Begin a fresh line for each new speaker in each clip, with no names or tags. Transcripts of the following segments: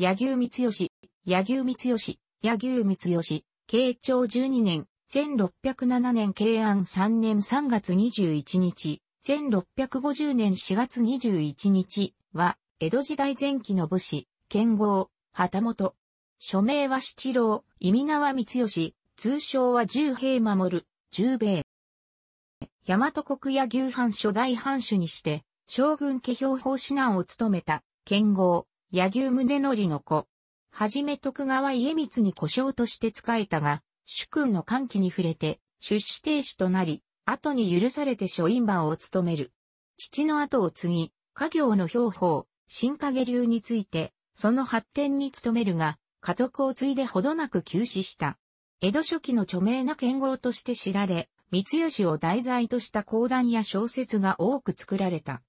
柳生光義、柳生光義、柳生光義、慶長12年、1607年慶安3年3月21日、1650年4月21日は、江戸時代前期の武士、剣豪、旗本。署名は七郎、意味名は三義、通称は十兵守る、十兵衛。大和国野牛藩初代藩主にして、将軍家標法指南を務めた、剣豪、柳生宗則の子。はじめ徳川家光に故障として仕えたが、主君の歓喜に触れて、出資停止となり、後に許されて書院番を務める。父の後を継ぎ、家業の兵法、新影流について、その発展に努めるが、家督を継いでほどなく休止した。江戸初期の著名な剣豪として知られ、三吉を題材とした講談や小説が多く作られた。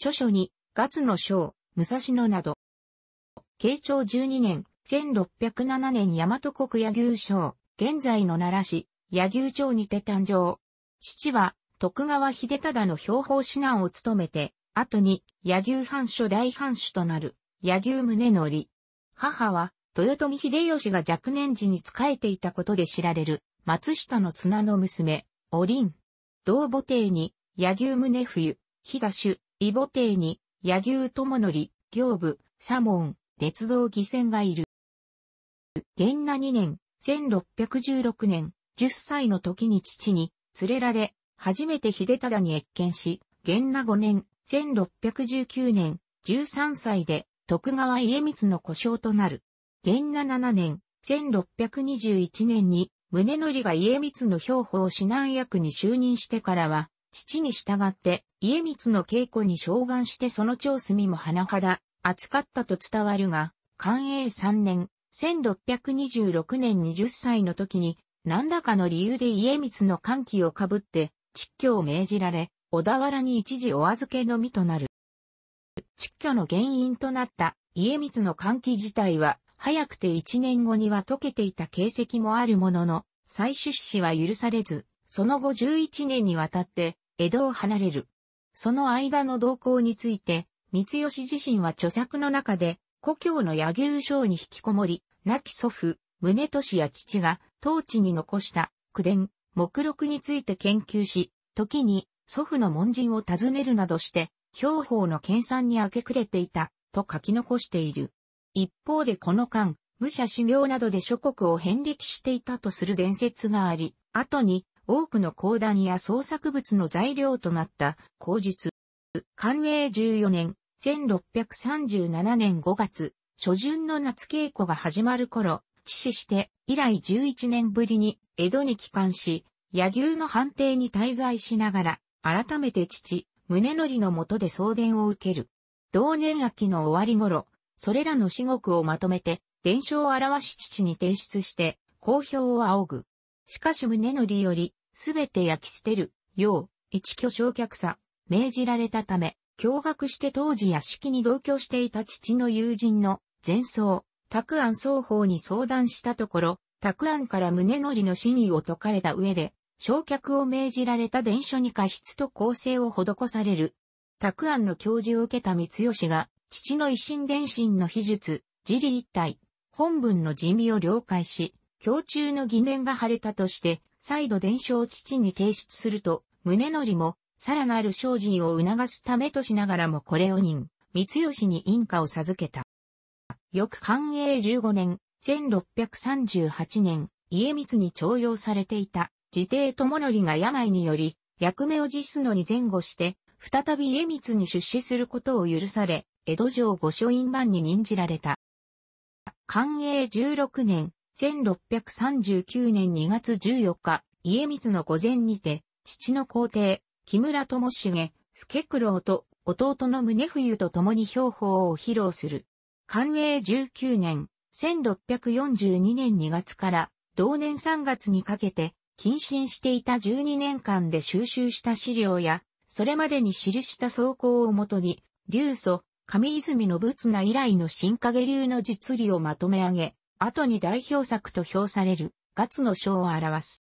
著書に、月の章、武蔵野など、慶長12年、1607年大和国野牛省、現在の奈良市、野牛町にて誕生。父は、徳川秀忠の標法指南を務めて、後に、野牛藩主大藩主となる、野牛宗則。母は、豊臣秀吉が若年時に仕えていたことで知られる、松下の綱の娘、おりん。同母帝に、野牛宗冬、日田主、異母帝に、野牛智則、行部、左門、鉄道義船がいる。元那2年、1616年、10歳の時に父に連れられ、初めて秀忠に越見し、元那5年、1619年、13歳で徳川家光の故障となる。元那7年、1621年に、宗則が家光の兵法指南役に就任してからは、父に従って、家光の稽古に昇願してその長隅も甚肌、扱ったと伝わるが、寛永3年、1626年20歳の時に、何らかの理由で家光の歓喜をかぶって、蟄居を命じられ、小田原に一時お預けのみとなる。蟄居の原因となった家光の歓喜自体は、早くて1年後には溶けていた形跡もあるものの、再出資は許されず、その後11年にわたって、江戸を離れる。その間の動向について、三吉自身は著作の中で、故郷の柳生省に引きこもり、亡き祖父、宗俊や父が、当地に残した、口伝、目録について研究し、時に、祖父の門人を訪ねるなどして、兵法の研鑽に明け暮れていた、と書き残している。一方でこの間、武者修行などで諸国を遍歴していたとする伝説があり、後に多くの講談や創作物の材料となった、口述。寛永14年、1637年5月、初旬の夏稽古が始まる頃、致死して以来11年ぶりに江戸に帰還し、野牛の判定に滞在しながら、改めて父、宗則のもとで送電を受ける。同年秋の終わり頃、それらの至極をまとめて、伝承を表し父に提出して、公表を仰ぐ。しかし宗則より、すべて焼き捨てる、よう、一挙焼却さ、命じられたため、驚愕して当時屋敷に同居していた父の友人の前奏、拓安双方に相談したところ、拓安から胸乗りの真意を解かれた上で、焼却を命じられた伝書に過失と構成を施される。拓安の教授を受けた三吉が、父の維新伝心の秘術、自理一体、本文の人味を了解し、教中の疑念が晴れたとして、再度伝書を父に提出すると、胸乗りもさらなる精進を促すためとしながらもこれを任、三吉に印果を授けた。翌寛永15年、1638年、家光に徴用されていた、自帝智則が病により、役目を辞すのに前後して、再び家光に出資することを許され、江戸城御所院番に任じられた。寛永16年、1639年2月14日、家光の御前にて、父の皇帝、木村智重、助九郎と弟の宗冬と共に標法を披露する。寛永19年、1642年2月から同年3月にかけて、謹慎していた12年間で収集した資料や、それまでに記した草稿をもとに、流祖、上泉の仏な以来の新影流の実理をまとめ上げ、後に代表作と評される、月の章を表す。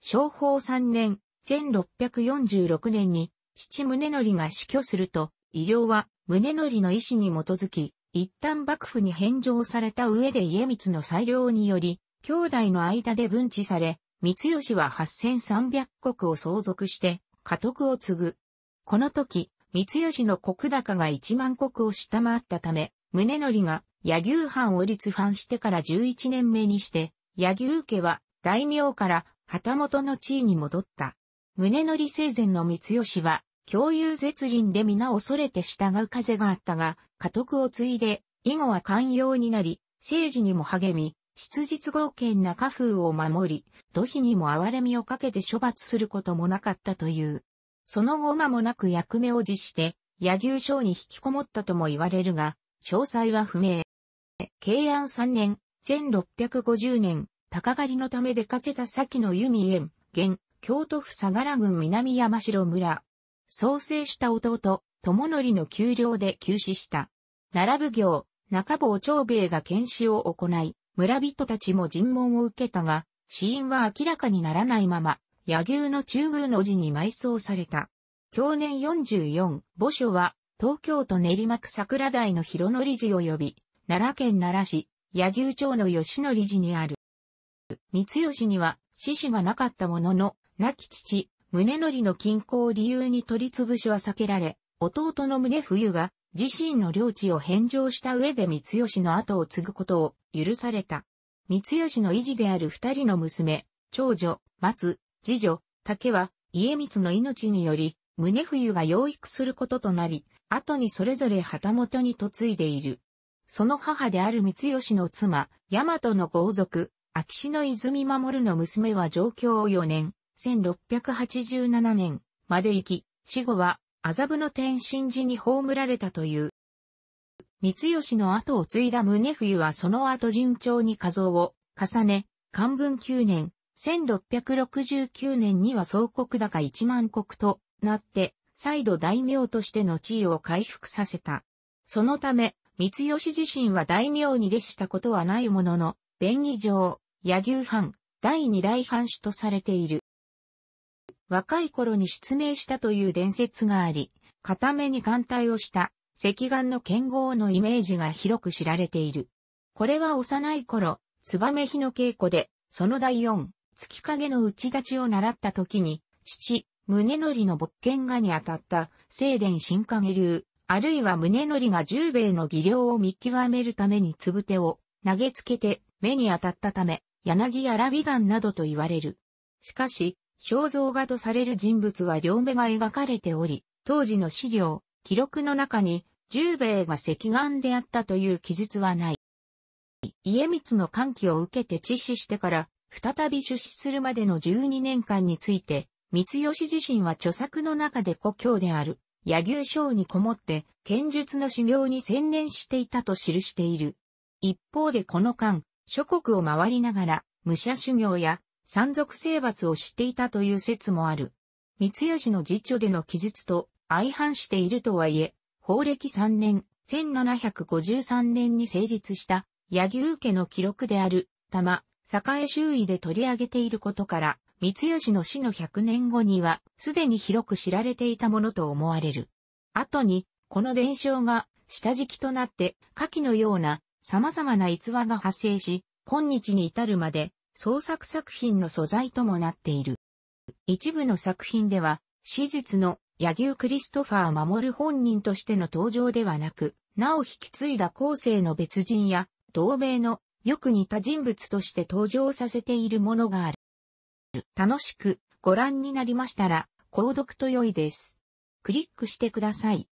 昭法3年、1646年に父宗則が死去すると、医療は宗則の意思に基づき、一旦幕府に返上された上で家光の裁量により、兄弟の間で分治され、三吉は8300国を相続して、家督を継ぐ。この時、三吉の国高が1万国を下回ったため、宗則が柳牛藩を立藩してから11年目にして、柳牛家は大名から旗本の地位に戻った。宗則生前の三吉は、共有絶倫で皆恐れて従う風があったが、家督を継いで、以後は寛容になり、政治にも励み、質実合憲な家風を守り、土肥にも哀れみをかけて処罰することもなかったという。その後間もなく役目を辞して、柳生省に引きこもったとも言われるが、詳細は不明。慶安3年、1650年、鷹狩りのため出かけた先の弓縁、現、京都府相良郡南山城村。創生した弟、友則の給料で急死した。奈良行、中坊長兵衛が検視を行い、村人たちも尋問を受けたが、死因は明らかにならないまま、柳生の中宮の寺に埋葬された。去年44、墓所は、東京都練馬区桜台の広則寺及び、奈良県奈良市、柳生町の吉則寺にある。三吉には、死死がなかったものの、亡き父、宗則の均衡を理由に取り潰しは避けられ、弟の宗冬が自身の領地を返上した上で三吉の後を継ぐことを許された。三吉の維持である二人の娘、長女、松、次女、竹は、家光の命により、宗冬が養育することとなり、後にそれぞれ旗本に嫁いでいる。その母である三吉の妻、大和の豪族、秋篠泉守の娘は上京を4年、1687年まで生き、死後は麻布の天神寺に葬られたという。三吉の後を継いだ宗冬はその後順調に画像を重ね、漢文9年、1669年には総国高1万国となって、再度大名としての地位を回復させた。そのため、三吉自身は大名に列したことはないものの、便宜上、野牛藩、第二大藩主とされている。若い頃に失明したという伝説があり、片目に眼帯をした赤眼の剣豪のイメージが広く知られている。これは幼い頃、め日の稽古で、その第四、月影の打ち立ちを習った時に、父、のりの勃剣画に当たった聖殿新影流、あるいは胸のりが十兵衛の技量を見極めるためにつぶてを投げつけて目に当たったため、柳やラビガンなどと言われる。しかし、肖像画とされる人物は両目が描かれており、当時の資料、記録の中に、十兵衛が赤眼であったという記述はない。家光の歓喜を受けて致死してから、再び出資するまでの12年間について、三吉自身は著作の中で故郷である、柳生省にこもって、剣術の修行に専念していたと記している。一方でこの間、諸国を回りながら、武者修行や山賊征伐をしていたという説もある。三吉の辞書での記述と相反しているとはいえ、法暦3年、1753年に成立した木生家の記録である、玉、栄周囲で取り上げていることから、三吉の死の100年後には、すでに広く知られていたものと思われる。後に、この伝承が、下敷きとなって、下記のような、様々な逸話が発生し、今日に至るまで、創作作品の素材ともなっている。一部の作品では、史実の柳生クリストファー守る本人としての登場ではなく、なお引き継いだ後世の別人や、同盟のよく似た人物として登場させているものがある。楽しくご覧になりましたら、購読と良いです。クリックしてください。